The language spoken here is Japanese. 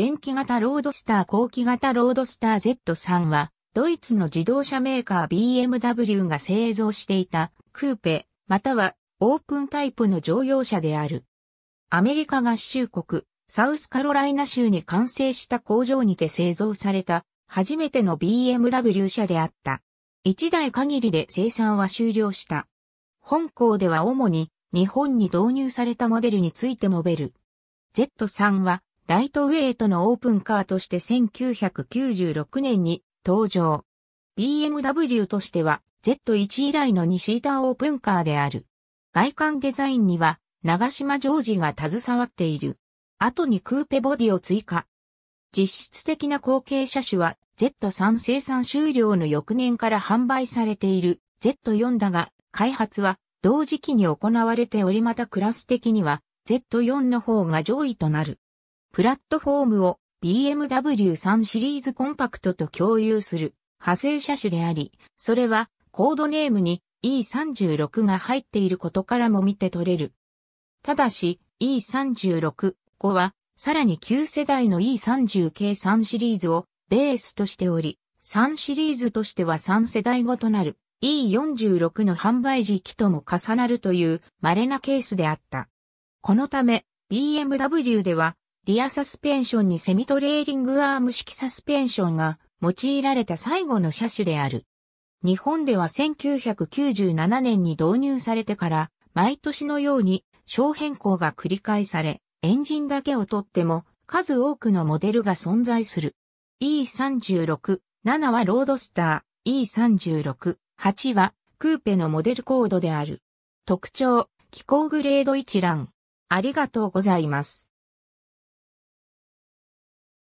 前期型ロードスター後期型ロードスター Z3 は、ドイツの自動車メーカー BMW が製造していたクーペ、またはオープンタイプの乗用車である。アメリカ合衆国、サウスカロライナ州に完成した工場にて製造された、初めての BMW 車であった。一台限りで生産は終了した。本校では主に日本に導入されたモデルについて述べる。Z3 はライトウェイトのオープンカーとして1996年に登場。BMW としては Z1 以来の2シーターオープンカーである。外観デザインには長島ジョージが携わっている。後にクーペボディを追加。実質的な後継車種は Z3 生産終了の翌年から販売されている Z4 だが、開発は同時期に行われておりまたクラス的には Z4 の方が上位となる。プラットフォームを BMW 3シリーズコンパクトと共有する派生車種であり、それはコードネームに E36 が入っていることからも見て取れる。ただし E36 5はさらに旧世代の E30 系3シリーズをベースとしており、3シリーズとしては3世代後となる E46 の販売時期とも重なるという稀なケースであった。このため BMW ではリアサスペンションにセミトレーリングアーム式サスペンションが用いられた最後の車種である。日本では1997年に導入されてから毎年のように小変更が繰り返され、エンジンだけをとっても数多くのモデルが存在する。E36、7はロードスター、E36、8はクーペのモデルコードである。特徴、気候グレード一覧。ありがとうございます。